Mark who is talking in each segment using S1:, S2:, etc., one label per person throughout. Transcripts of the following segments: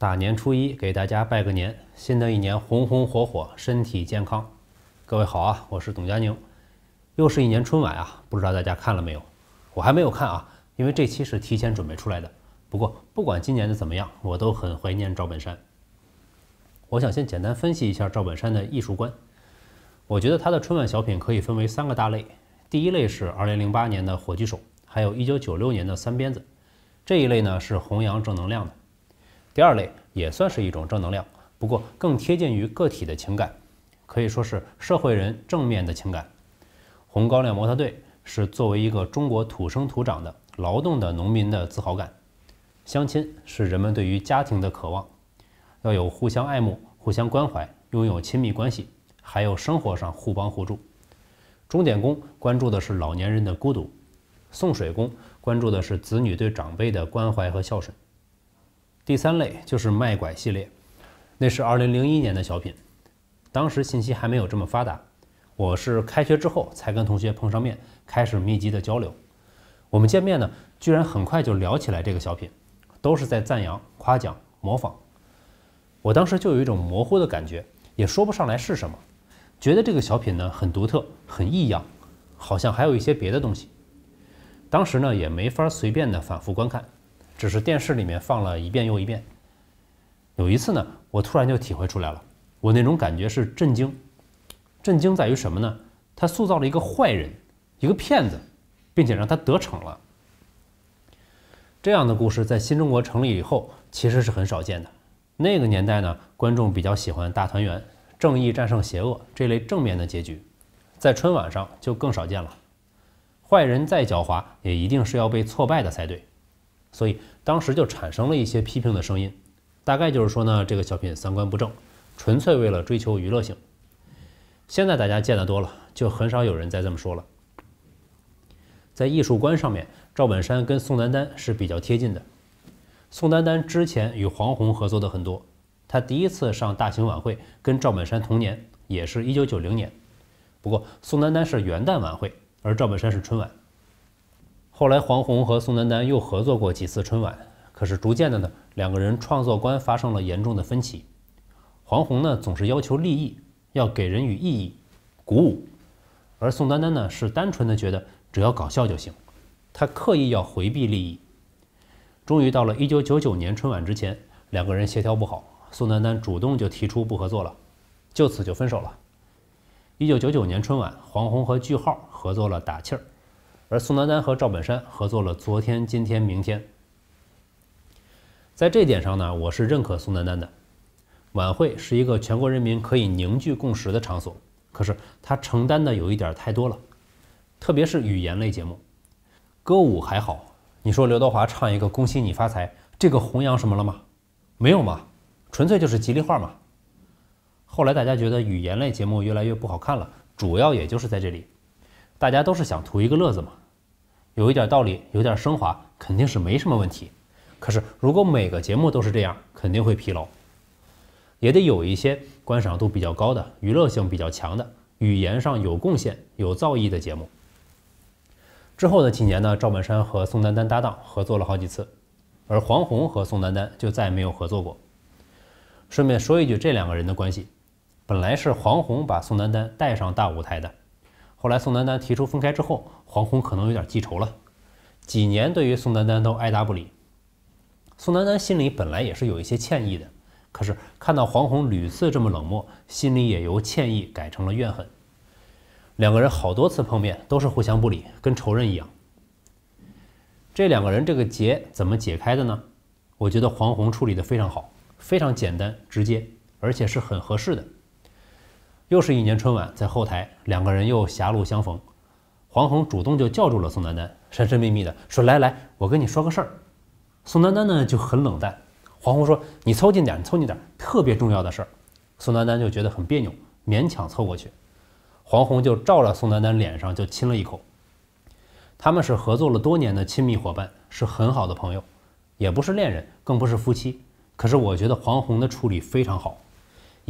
S1: 大年初一给大家拜个年，新的一年红红火火，身体健康。各位好啊，我是董佳宁。又是一年春晚啊，不知道大家看了没有？我还没有看啊，因为这期是提前准备出来的。不过不管今年的怎么样，我都很怀念赵本山。我想先简单分析一下赵本山的艺术观。我觉得他的春晚小品可以分为三个大类。第一类是2008年的火炬手，还有一九九六年的三鞭子，这一类呢是弘扬正能量的。第二类也算是一种正能量，不过更贴近于个体的情感，可以说是社会人正面的情感。红高粱模特队是作为一个中国土生土长的劳动的农民的自豪感。相亲是人们对于家庭的渴望，要有互相爱慕、互相关怀，拥有亲密关系，还有生活上互帮互助。钟点工关注的是老年人的孤独，送水工关注的是子女对长辈的关怀和孝顺。第三类就是卖拐系列，那是二零零一年的小品，当时信息还没有这么发达，我是开学之后才跟同学碰上面，开始密集的交流。我们见面呢，居然很快就聊起来这个小品，都是在赞扬、夸奖、模仿。我当时就有一种模糊的感觉，也说不上来是什么，觉得这个小品呢很独特、很异样，好像还有一些别的东西。当时呢也没法随便的反复观看。只是电视里面放了一遍又一遍。有一次呢，我突然就体会出来了，我那种感觉是震惊。震惊在于什么呢？他塑造了一个坏人，一个骗子，并且让他得逞了。这样的故事在新中国成立以后其实是很少见的。那个年代呢，观众比较喜欢《大团圆》、正义战胜邪恶这类正面的结局，在春晚上就更少见了。坏人再狡猾，也一定是要被挫败的才对。所以当时就产生了一些批评的声音，大概就是说呢，这个小品三观不正，纯粹为了追求娱乐性。现在大家见得多了，就很少有人再这么说了。在艺术观上面，赵本山跟宋丹丹是比较贴近的。宋丹丹之前与黄宏合作的很多，她第一次上大型晚会跟赵本山同年，也是一九九零年。不过宋丹丹是元旦晚会，而赵本山是春晚。后来，黄宏和宋丹丹又合作过几次春晚，可是逐渐的呢，两个人创作观发生了严重的分歧。黄宏呢，总是要求立意，要给人与意义、鼓舞，而宋丹丹呢，是单纯的觉得只要搞笑就行，他刻意要回避利益。终于到了1999年春晚之前，两个人协调不好，宋丹丹主动就提出不合作了，就此就分手了。1999年春晚，黄宏和句号合作了《打气儿》。而宋丹丹和赵本山合作了昨天、今天、明天，在这点上呢，我是认可宋丹丹的。晚会是一个全国人民可以凝聚共识的场所，可是他承担的有一点太多了，特别是语言类节目，歌舞还好。你说刘德华唱一个“恭喜你发财”，这个弘扬什么了吗？没有嘛，纯粹就是吉利话嘛。后来大家觉得语言类节目越来越不好看了，主要也就是在这里，大家都是想图一个乐子嘛。有一点道理，有点升华，肯定是没什么问题。可是，如果每个节目都是这样，肯定会疲劳，也得有一些观赏度比较高的、娱乐性比较强的、语言上有贡献、有造诣的节目。之后的几年呢，赵本山和宋丹丹搭档合作了好几次，而黄宏和宋丹丹就再也没有合作过。顺便说一句，这两个人的关系，本来是黄宏把宋丹丹带上大舞台的。后来宋丹丹提出分开之后，黄宏可能有点记仇了，几年对于宋丹丹都爱答不理。宋丹丹心里本来也是有一些歉意的，可是看到黄宏屡次这么冷漠，心里也由歉意改成了怨恨。两个人好多次碰面都是互相不理，跟仇人一样。这两个人这个结怎么解开的呢？我觉得黄宏处理的非常好，非常简单直接，而且是很合适的。又是一年春晚，在后台两个人又狭路相逢，黄宏主动就叫住了宋丹丹，神神秘秘的说：“来来，我跟你说个事儿。”宋丹丹呢就很冷淡，黄宏说：“你凑近点，你凑近点，特别重要的事儿。”宋丹丹就觉得很别扭，勉强凑过去，黄宏就照着宋丹丹脸上就亲了一口。他们是合作了多年的亲密伙伴，是很好的朋友，也不是恋人，更不是夫妻。可是我觉得黄宏的处理非常好。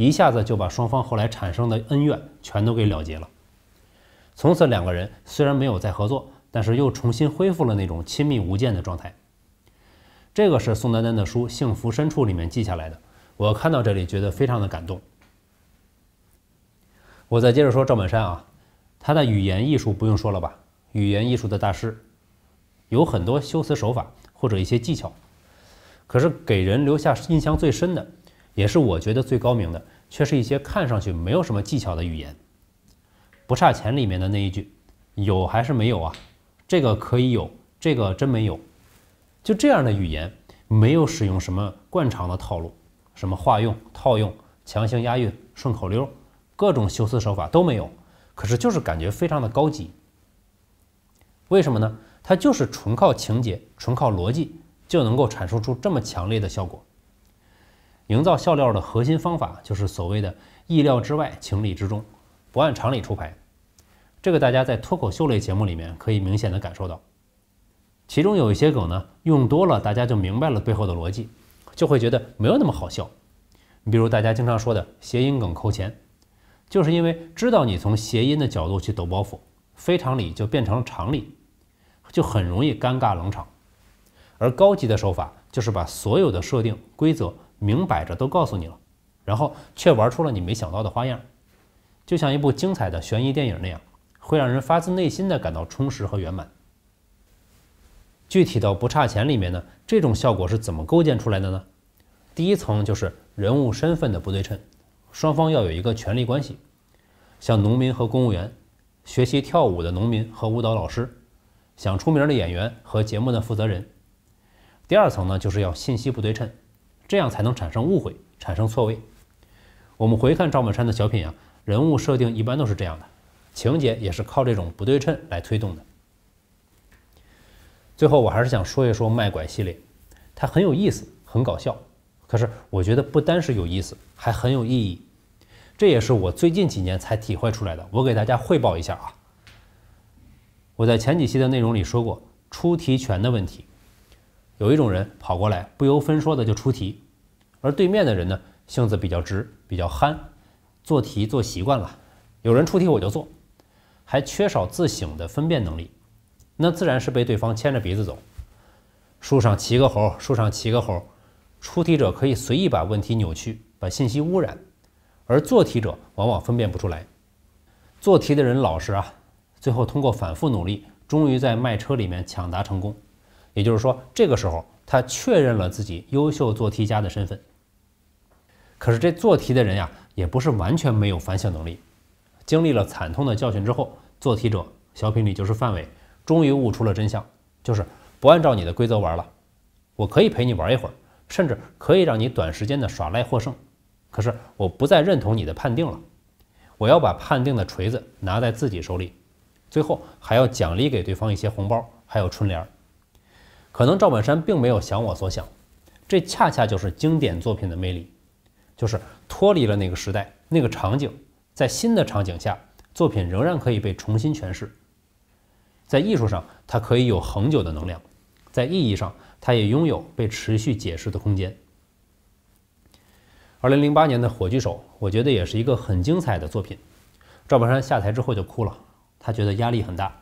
S1: 一下子就把双方后来产生的恩怨全都给了结了，从此两个人虽然没有再合作，但是又重新恢复了那种亲密无间的状态。这个是宋丹丹的书《幸福深处》里面记下来的，我看到这里觉得非常的感动。我再接着说赵本山啊，他的语言艺术不用说了吧，语言艺术的大师，有很多修辞手法或者一些技巧，可是给人留下印象最深的。也是我觉得最高明的，却是一些看上去没有什么技巧的语言。不差钱里面的那一句，有还是没有啊？这个可以有，这个真没有。就这样的语言，没有使用什么惯常的套路，什么化用、套用、强行押韵、顺口溜，各种修辞手法都没有，可是就是感觉非常的高级。为什么呢？它就是纯靠情节，纯靠逻辑，就能够阐述出这么强烈的效果。营造笑料的核心方法就是所谓的意料之外，情理之中，不按常理出牌。这个大家在脱口秀类节目里面可以明显的感受到。其中有一些梗呢，用多了大家就明白了背后的逻辑，就会觉得没有那么好笑。你比如大家经常说的谐音梗扣钱，就是因为知道你从谐音的角度去抖包袱，非常理就变成了常理，就很容易尴尬冷场。而高级的手法就是把所有的设定规则。明摆着都告诉你了，然后却玩出了你没想到的花样，就像一部精彩的悬疑电影那样，会让人发自内心的感到充实和圆满。具体到《不差钱》里面呢，这种效果是怎么构建出来的呢？第一层就是人物身份的不对称，双方要有一个权力关系，像农民和公务员，学习跳舞的农民和舞蹈老师，想出名的演员和节目的负责人。第二层呢，就是要信息不对称。这样才能产生误会，产生错位。我们回看赵本山的小品啊，人物设定一般都是这样的，情节也是靠这种不对称来推动的。最后，我还是想说一说卖拐系列，它很有意思，很搞笑。可是，我觉得不单是有意思，还很有意义。这也是我最近几年才体会出来的。我给大家汇报一下啊，我在前几期的内容里说过，出题权的问题。有一种人跑过来，不由分说的就出题，而对面的人呢，性子比较直，比较憨，做题做习惯了，有人出题我就做，还缺少自省的分辨能力，那自然是被对方牵着鼻子走。树上骑个猴，树上骑个猴，出题者可以随意把问题扭曲，把信息污染，而做题者往往分辨不出来。做题的人老实啊，最后通过反复努力，终于在卖车里面抢答成功。也就是说，这个时候他确认了自己优秀做题家的身份。可是这做题的人呀，也不是完全没有反省能力。经历了惨痛的教训之后，做题者小品里就是范伟，终于悟出了真相：就是不按照你的规则玩了。我可以陪你玩一会儿，甚至可以让你短时间的耍赖获胜。可是我不再认同你的判定了，我要把判定的锤子拿在自己手里。最后还要奖励给对方一些红包，还有春联儿。可能赵本山并没有想我所想，这恰恰就是经典作品的魅力，就是脱离了那个时代、那个场景，在新的场景下，作品仍然可以被重新诠释。在艺术上，它可以有恒久的能量；在意义上，它也拥有被持续解释的空间。二零零八年的《火炬手》，我觉得也是一个很精彩的作品。赵本山下台之后就哭了，他觉得压力很大。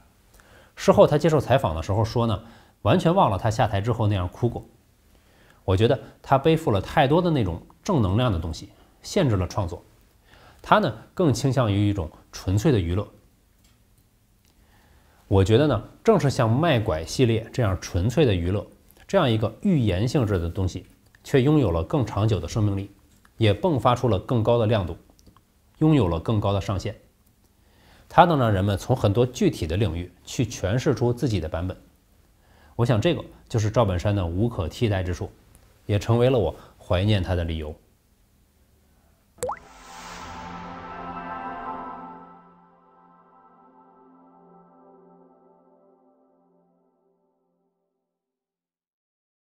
S1: 事后他接受采访的时候说呢。完全忘了他下台之后那样哭过，我觉得他背负了太多的那种正能量的东西，限制了创作。他呢更倾向于一种纯粹的娱乐。我觉得呢，正是像卖拐系列这样纯粹的娱乐，这样一个寓言性质的东西，却拥有了更长久的生命力，也迸发出了更高的亮度，拥有了更高的上限。它能让人们从很多具体的领域去诠释出自己的版本。我想，这个就是赵本山的无可替代之处，也成为了我怀念他的理由。